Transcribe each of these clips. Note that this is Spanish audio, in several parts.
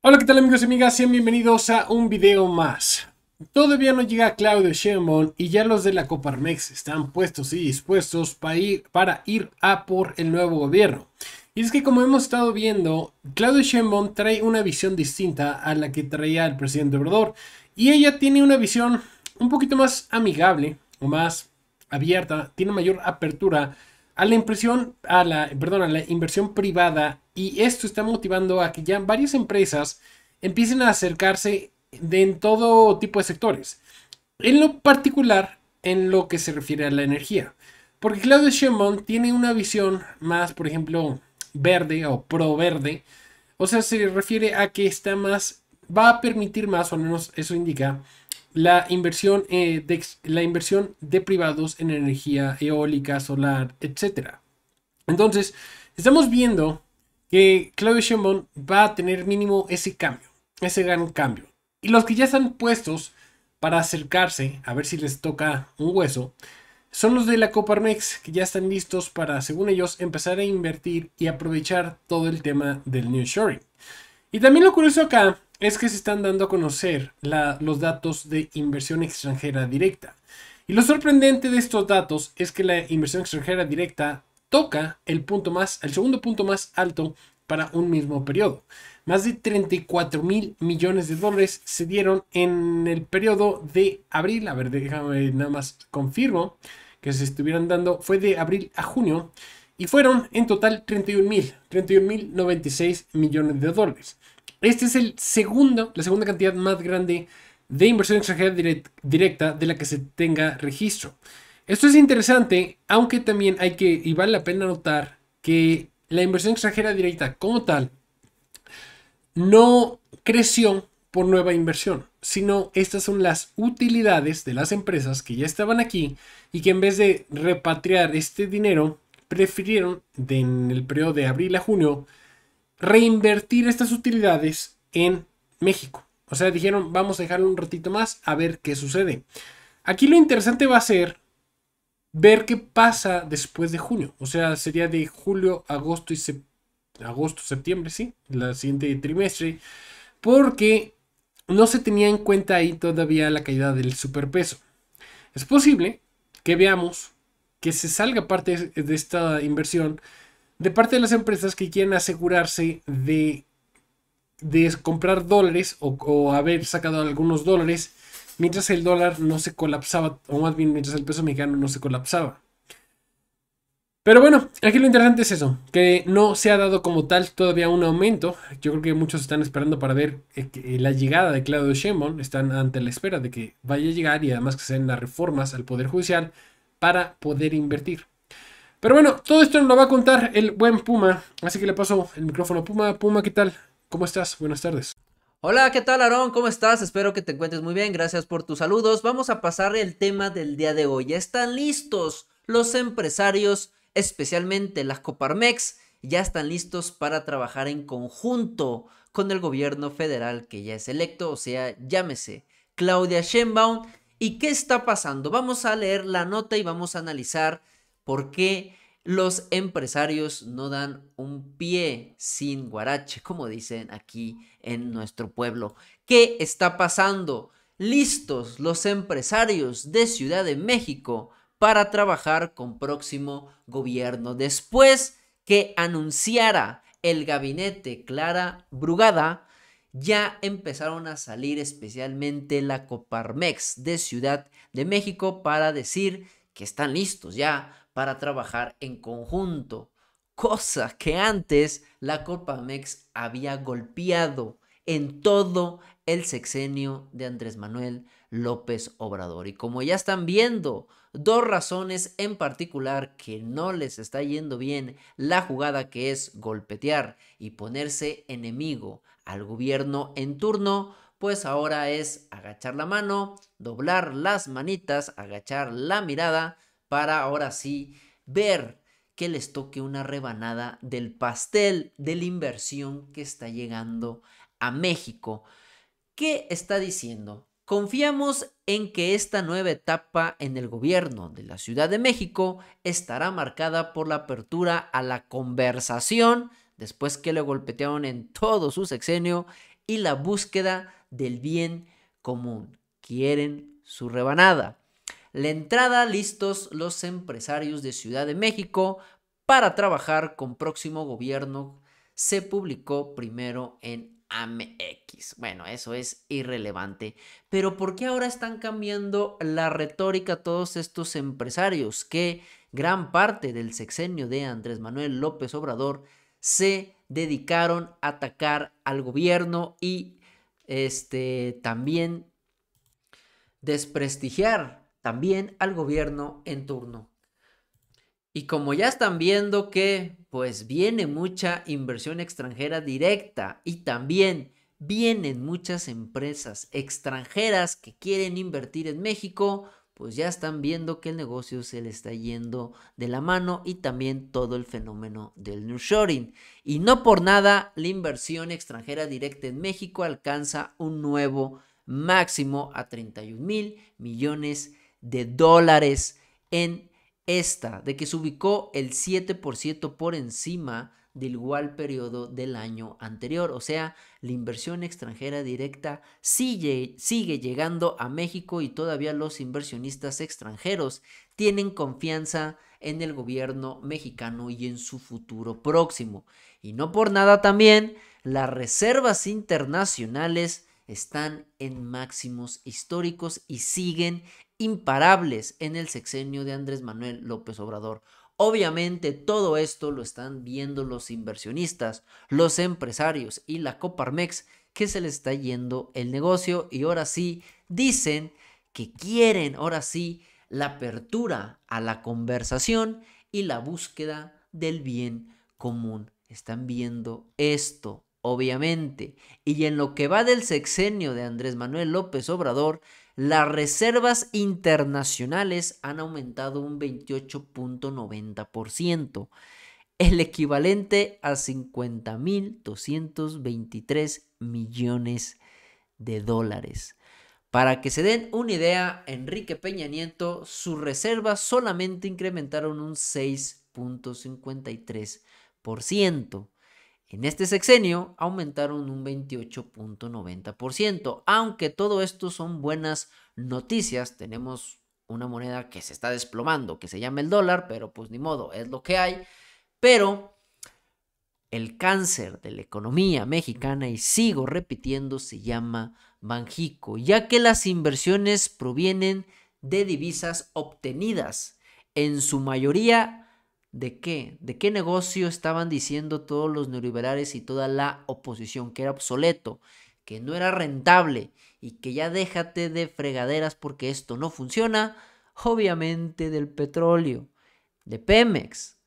Hola, ¿qué tal amigos y amigas? Sean bienvenidos a un video más. Todavía no llega Claudio Sheinbaum y ya los de la Coparmex están puestos y dispuestos para ir, para ir a por el nuevo gobierno. Y es que como hemos estado viendo, Claudio Sheinbaum trae una visión distinta a la que traía el presidente Obrador. Y ella tiene una visión un poquito más amigable o más abierta, tiene mayor apertura a la impresión, a la, a la inversión privada y esto está motivando a que ya varias empresas empiecen a acercarse de en todo tipo de sectores. En lo particular, en lo que se refiere a la energía. Porque Claudio Schumann tiene una visión más, por ejemplo, verde o pro verde. O sea, se refiere a que está más, va a permitir más, o al menos eso indica, la inversión, eh, de, la inversión de privados en energía eólica, solar, etc. Entonces, estamos viendo que Claudio va a tener mínimo ese cambio, ese gran cambio. Y los que ya están puestos para acercarse a ver si les toca un hueso son los de la Coparmex, que ya están listos para, según ellos, empezar a invertir y aprovechar todo el tema del New Shoring. Y también lo curioso acá es que se están dando a conocer los datos de inversión extranjera directa. Y lo sorprendente de estos datos es que la inversión extranjera directa toca el punto más, segundo punto más alto para un mismo periodo. Más de 34 mil millones de dólares se dieron en el periodo de abril. A ver, déjame nada más confirmo que se estuvieran dando. Fue de abril a junio. Y fueron en total 31 mil, 31 mil 96 millones de dólares. Este es el segundo, la segunda cantidad más grande de inversión extranjera directa de la que se tenga registro. Esto es interesante, aunque también hay que, y vale la pena notar, que la inversión extranjera directa como tal no creció por nueva inversión, sino estas son las utilidades de las empresas que ya estaban aquí y que en vez de repatriar este dinero, prefirieron en el periodo de abril a junio reinvertir estas utilidades en México. O sea, dijeron, vamos a dejarlo un ratito más a ver qué sucede. Aquí lo interesante va a ser ver qué pasa después de junio. O sea, sería de julio, agosto y agosto, septiembre, sí, la siguiente trimestre, porque no se tenía en cuenta ahí todavía la caída del superpeso. Es posible que veamos que se salga parte de esta inversión de parte de las empresas que quieren asegurarse de, de comprar dólares o haber sacado algunos dólares mientras el dólar no se colapsaba, o más bien mientras el peso mexicano no se colapsaba. Pero bueno, aquí lo interesante es eso, que no se ha dado como tal todavía un aumento. Yo creo que muchos están esperando para ver eh, eh, la llegada de Claudio Sheinbaum, están ante la espera de que vaya a llegar y además que se den las reformas al Poder Judicial para poder invertir. Pero bueno, todo esto nos lo va a contar el buen Puma, así que le paso el micrófono a Puma. Puma, ¿qué tal? ¿Cómo estás? Buenas tardes. Hola, ¿qué tal Aarón? ¿Cómo estás? Espero que te encuentres muy bien, gracias por tus saludos. Vamos a pasar el tema del día de hoy. Ya están listos los empresarios, especialmente las Coparmex, ya están listos para trabajar en conjunto con el gobierno federal que ya es electo, o sea, llámese Claudia Sheinbaum. ¿Y qué está pasando? Vamos a leer la nota y vamos a analizar por qué los empresarios no dan un pie sin guarache, como dicen aquí en nuestro pueblo. ¿Qué está pasando? Listos los empresarios de Ciudad de México para trabajar con próximo gobierno. Después que anunciara el gabinete Clara Brugada, ya empezaron a salir especialmente la Coparmex de Ciudad de México para decir que están listos ya para trabajar en conjunto, cosa que antes la Copa Mex había golpeado en todo el sexenio de Andrés Manuel López Obrador. Y como ya están viendo, dos razones en particular que no les está yendo bien la jugada que es golpetear y ponerse enemigo al gobierno en turno, pues ahora es agachar la mano, doblar las manitas, agachar la mirada, para ahora sí ver que les toque una rebanada del pastel de la inversión que está llegando a México. ¿Qué está diciendo? Confiamos en que esta nueva etapa en el gobierno de la Ciudad de México estará marcada por la apertura a la conversación después que le golpetearon en todo su sexenio y la búsqueda del bien común. Quieren su rebanada la entrada listos los empresarios de Ciudad de México para trabajar con próximo gobierno se publicó primero en AMX. Bueno, eso es irrelevante. Pero ¿por qué ahora están cambiando la retórica todos estos empresarios que gran parte del sexenio de Andrés Manuel López Obrador se dedicaron a atacar al gobierno y este también desprestigiar también al gobierno en turno. Y como ya están viendo que pues viene mucha inversión extranjera directa y también vienen muchas empresas extranjeras que quieren invertir en México, pues ya están viendo que el negocio se le está yendo de la mano y también todo el fenómeno del newshoring Y no por nada la inversión extranjera directa en México alcanza un nuevo máximo a 31 mil millones de dólares en esta, de que se ubicó el 7% por encima del igual periodo del año anterior. O sea, la inversión extranjera directa sigue, sigue, llegando a México y todavía los inversionistas extranjeros tienen confianza en el gobierno mexicano y en su futuro próximo. Y no por nada también, las reservas internacionales están en máximos históricos y siguen imparables en el sexenio de Andrés Manuel López Obrador. Obviamente todo esto lo están viendo los inversionistas, los empresarios y la Coparmex que se les está yendo el negocio y ahora sí dicen que quieren, ahora sí, la apertura a la conversación y la búsqueda del bien común. Están viendo esto, obviamente. Y en lo que va del sexenio de Andrés Manuel López Obrador, las reservas internacionales han aumentado un 28.90%, el equivalente a 50.223 millones de dólares. Para que se den una idea, Enrique Peña Nieto, sus reservas solamente incrementaron un 6.53%. En este sexenio aumentaron un 28.90%. Aunque todo esto son buenas noticias, tenemos una moneda que se está desplomando, que se llama el dólar, pero pues ni modo, es lo que hay. Pero el cáncer de la economía mexicana, y sigo repitiendo, se llama Banjico, ya que las inversiones provienen de divisas obtenidas, en su mayoría ¿De qué? ¿De qué negocio estaban diciendo todos los neoliberales y toda la oposición? Que era obsoleto, que no era rentable y que ya déjate de fregaderas porque esto no funciona. Obviamente del petróleo, de Pemex.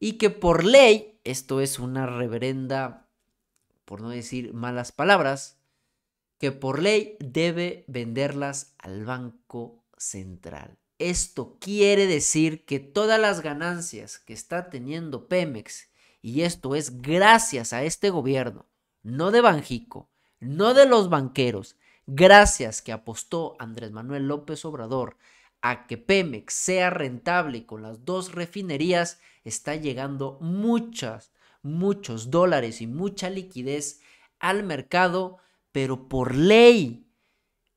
Y que por ley, esto es una reverenda, por no decir malas palabras, que por ley debe venderlas al Banco Central. Esto quiere decir que todas las ganancias que está teniendo Pemex, y esto es gracias a este gobierno, no de Banjico, no de los banqueros, gracias que apostó Andrés Manuel López Obrador a que Pemex sea rentable con las dos refinerías, está llegando muchas, muchos dólares y mucha liquidez al mercado, pero por ley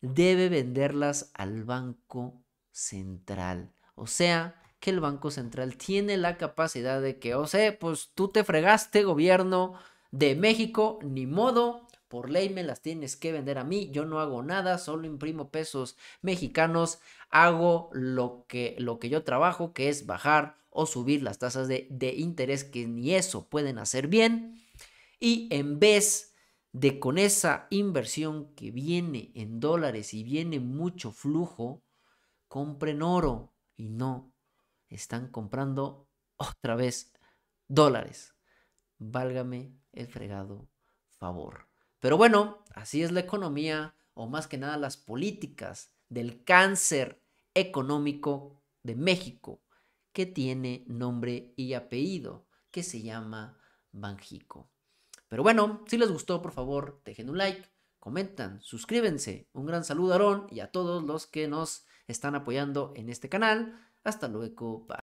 debe venderlas al Banco central. O sea, que el Banco Central tiene la capacidad de que, o sea, pues tú te fregaste, gobierno de México, ni modo, por ley me las tienes que vender a mí, yo no hago nada, solo imprimo pesos mexicanos, hago lo que, lo que yo trabajo, que es bajar o subir las tasas de, de interés, que ni eso pueden hacer bien, y en vez de con esa inversión que viene en dólares y viene mucho flujo, compren oro y no, están comprando otra vez dólares. Válgame el fregado favor. Pero bueno, así es la economía o más que nada las políticas del cáncer económico de México que tiene nombre y apellido, que se llama Banjico. Pero bueno, si les gustó, por favor, dejen un like, comentan, suscríbense. Un gran saludo a Aarón y a todos los que nos están apoyando en este canal. Hasta luego. Bye.